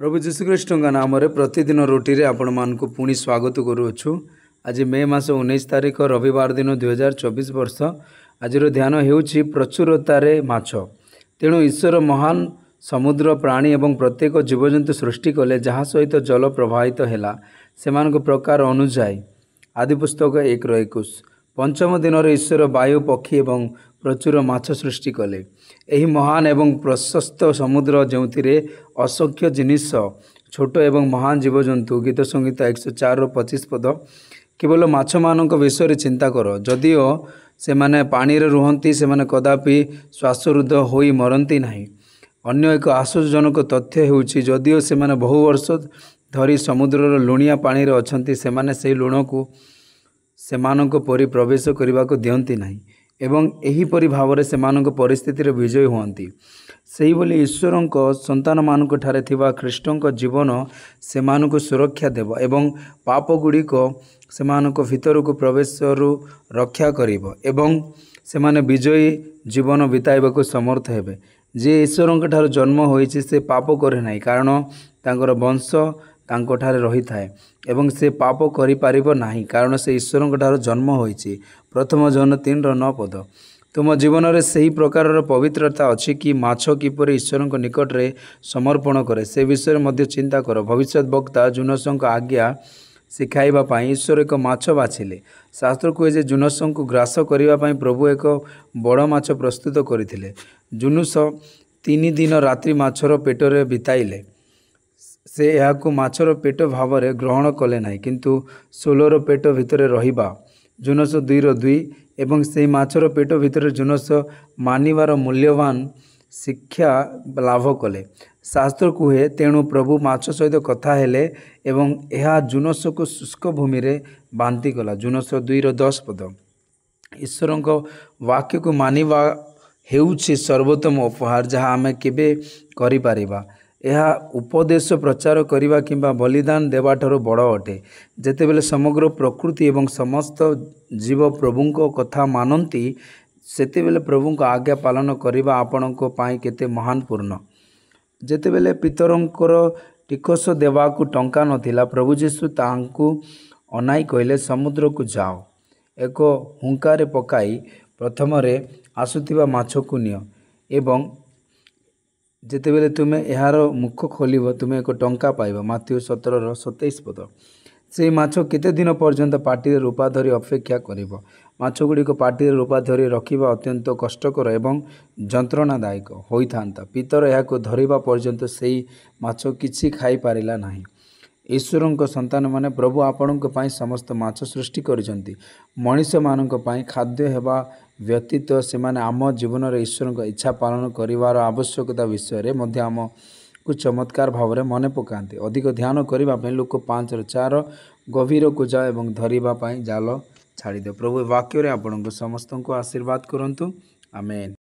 ପ୍ରଭୁ ଯୀଶୁଖ୍ରୀଷ୍ଣଙ୍କ ନାମରେ ପ୍ରତିଦିନ ରୁଟିରେ ଆପଣମାନଙ୍କୁ ପୁଣି ସ୍ୱାଗତ କରୁଅଛୁ ଆଜି ମେ ମାସ ଉଣେଇଶ ତାରିଖ ରବିବାର ଦିନ ଦୁଇ ହଜାର ଚବିଶ ବର୍ଷ ଆଜିର ଧ୍ୟାନ ହେଉଛି ପ୍ରଚୁରତାରେ ମାଛ ତେଣୁ ଈଶ୍ୱର ମହାନ ସମୁଦ୍ର ପ୍ରାଣୀ ଏବଂ ପ୍ରତ୍ୟେକ ଜୀବଜନ୍ତୁ ସୃଷ୍ଟି କଲେ ଯାହା ସହିତ ଜଳ ପ୍ରବାହିତ ହେଲା ସେମାନଙ୍କ ପ୍ରକାର ଅନୁଯାୟୀ ଆଦିପୁସ୍ତକ ଏକର ଏକୋଇଶ ପଞ୍ଚମ ଦିନରେ ଈଶ୍ୱର ବାୟୁ ପକ୍ଷୀ ଏବଂ ପ୍ରଚୁର ମାଛ ସୃଷ୍ଟି କଲେ ଏହି ମହାନ ଏବଂ ପ୍ରଶସ୍ତ ସମୁଦ୍ର ଯେଉଁଥିରେ ଅସଂଖ୍ୟ ଜିନିଷ ଛୋଟ ଏବଂ ମହାନ ଜୀବଜନ୍ତୁ ଗୀତ ସଙ୍ଗୀତ ଏକଶହ ଚାରିରୁ ପଚିଶ ପଦ କେବଳ ମାଛମାନଙ୍କ ବିଷୟରେ ଚିନ୍ତା କର ଯଦିଓ ସେମାନେ ପାଣିରେ ରୁହନ୍ତି ସେମାନେ କଦାପି ଶ୍ୱାସରୁଦ୍ଧ ହୋଇ ମରନ୍ତି ନାହିଁ ଅନ୍ୟ ଏକ ଆଶ୍ଚର୍ଯ୍ୟଜନକ ତଥ୍ୟ ହେଉଛି ଯଦିଓ ସେମାନେ ବହୁ ବର୍ଷ ଧରି ସମୁଦ୍ରର ଲୁଣିଆ ପାଣିରେ ଅଛନ୍ତି ସେମାନେ ସେହି ଲୁଣକୁ ସେମାନଙ୍କ ପରି ପ୍ରବେଶ କରିବାକୁ ଦିଅନ୍ତି ନାହିଁ ଏବଂ ଏହିପରି ଭାବରେ ସେମାନଙ୍କ ପରିସ୍ଥିତିରେ ବିଜୟୀ ହୁଅନ୍ତି ସେହିଭଳି ଈଶ୍ୱରଙ୍କ ସନ୍ତାନମାନଙ୍କ ଠାରେ ଥିବା ଖ୍ରୀଷ୍ଟଙ୍କ ଜୀବନ ସେମାନଙ୍କୁ ସୁରକ୍ଷା ଦେବ ଏବଂ ପାପଗୁଡ଼ିକ ସେମାନଙ୍କ ଭିତରକୁ ପ୍ରବେଶରୁ ରକ୍ଷା କରିବ ଏବଂ ସେମାନେ ବିଜୟୀ ଜୀବନ ବିତାଇବାକୁ ସମର୍ଥ ହେବେ ଯିଏ ଈଶ୍ୱରଙ୍କ ଠାରୁ ଜନ୍ମ ହୋଇଛି ସେ ପାପ କରେ ନାହିଁ କାରଣ ତାଙ୍କର ବଂଶ ତାଙ୍କଠାରେ ରହିଥାଏ ଏବଂ ସେ ପାପ କରିପାରିବ ନାହିଁ କାରଣ ସେ ଈଶ୍ୱରଙ୍କଠାରୁ ଜନ୍ମ ହୋଇଛି ପ୍ରଥମ ଜନ ତିନିର ନଅ ପଦ ତୁମ ଜୀବନରେ ସେହି ପ୍ରକାରର ପବିତ୍ରତା ଅଛି କି ମାଛ କିପରି ଈଶ୍ୱରଙ୍କ ନିକଟରେ ସମର୍ପଣ କରେ ସେ ବିଷୟରେ ମଧ୍ୟ ଚିନ୍ତା କର ଭବିଷ୍ୟତ ବକ୍ତା ଜୁନସଙ୍କ ଆଜ୍ଞା ଶିଖାଇବା ପାଇଁ ଈଶ୍ୱର ଏକ ମାଛ ବାଛିଲେ ଶାସ୍ତ୍ର କୁହେ ଯେ ଜୁନସଙ୍କୁ ଗ୍ରାସ କରିବା ପାଇଁ ପ୍ରଭୁ ଏକ ବଡ଼ ମାଛ ପ୍ରସ୍ତୁତ କରିଥିଲେ ଜୁନୁସ ତିନି ଦିନ ରାତ୍ରି ମାଛର ପେଟରେ ବିତାଇଲେ ସେ ଏହାକୁ ମାଛର ପେଟ ଭାବରେ ଗ୍ରହଣ କଲେ ନାହିଁ କିନ୍ତୁ ଷୋହଳର ପେଟ ଭିତରେ ରହିବା ଜୁନସ ଦୁଇର ଦୁଇ ଏବଂ ସେହି ମାଛର ପେଟ ଭିତରେ ଜୁନସ ମାନିବାର ମୂଲ୍ୟବାନ ଶିକ୍ଷା ଲାଭ କଲେ ଶାସ୍ତ୍ର କୁହେ ତେଣୁ ପ୍ରଭୁ ମାଛ ସହିତ କଥା ହେଲେ ଏବଂ ଏହା ଜୁନସକୁ ଶୁଷ୍କ ଭୂମିରେ ବାନ୍ତି କଲା ଜୁନସ ଦୁଇର ଦଶ ପଦ ଈଶ୍ୱରଙ୍କ ବାକ୍ୟକୁ ମାନିବା ହେଉଛି ସର୍ବୋତ୍ତମ ଉପହାର ଯାହା ଆମେ କେବେ କରିପାରିବା ଏହା ଉପଦେଶ ପ୍ରଚାର କରିବା କିମ୍ବା ବଳିଦାନ ଦେବାଠାରୁ ବଡ଼ ଅଟେ ଯେତେବେଳେ ସମଗ୍ର ପ୍ରକୃତି ଏବଂ ସମସ୍ତ ଜୀବ ପ୍ରଭୁଙ୍କ କଥା ମାନନ୍ତି ସେତେବେଳେ ପ୍ରଭୁଙ୍କ ଆଜ୍ଞା ପାଳନ କରିବା ଆପଣଙ୍କ ପାଇଁ କେତେ ମହାନ ପୂର୍ଣ୍ଣ ଯେତେବେଳେ ପିତରଙ୍କର ଟିକସ ଦେବାକୁ ଟଙ୍କା ନଥିଲା ପ୍ରଭୁ ଯୀଶୁ ତାହାଙ୍କୁ ଅନାଇ କହିଲେ ସମୁଦ୍ରକୁ ଯାଅ ଏକ ହୁଙ୍କାରେ ପକାଇ ପ୍ରଥମରେ ଆସୁଥିବା ମାଛକୁ ନିଅ ଏବଂ ଯେତେବେଳେ ତୁମେ ଏହାର ମୁଖ ଖୋଲିବ ତୁମେ ଏକ ଟଙ୍କା ପାଇବ ମାଥ୍ୟୁ ସତରର ସତେଇଶ ପଦ ସେହି ମାଛ କେତେ ଦିନ ପର୍ଯ୍ୟନ୍ତ ପାଟିରେ ରୂପା ଧରି ଅପେକ୍ଷା କରିବ ମାଛଗୁଡ଼ିକ ପାଟିରେ ରୂପା ଧରି ରଖିବା ଅତ୍ୟନ୍ତ କଷ୍ଟକର ଏବଂ ଯନ୍ତ୍ରଣାଦାୟକ ହୋଇଥାନ୍ତା ପିତର ଏହାକୁ ଧରିବା ପର୍ଯ୍ୟନ୍ତ ସେହି ମାଛ କିଛି ଖାଇପାରିଲା ନାହିଁ ଈଶ୍ୱରଙ୍କ ସନ୍ତାନମାନେ ପ୍ରଭୁ ଆପଣଙ୍କ ପାଇଁ ସମସ୍ତ ମାଛ ସୃଷ୍ଟି କରିଛନ୍ତି ମଣିଷମାନଙ୍କ ପାଇଁ ଖାଦ୍ୟ ହେବା ବ୍ୟତୀତ ସେମାନେ ଆମ ଜୀବନରେ ଈଶ୍ୱରଙ୍କ ଇଚ୍ଛା ପାଳନ କରିବାର ଆବଶ୍ୟକତା ବିଷୟରେ ମଧ୍ୟ ଆମକୁ ଚମତ୍କାର ଭାବରେ ମନେ ପକାନ୍ତି ଅଧିକ ଧ୍ୟାନ କରିବା ପାଇଁ ଲୋକ ପାଞ୍ଚର ଚାର ଗଭୀରକୁ ଯାଅ ଏବଂ ଧରିବା ପାଇଁ ଜାଲ ଛାଡ଼ିଦେଉ ପ୍ରଭୁ ବାକ୍ୟରେ ଆପଣଙ୍କୁ ସମସ୍ତଙ୍କୁ ଆଶୀର୍ବାଦ କରନ୍ତୁ ଆମେ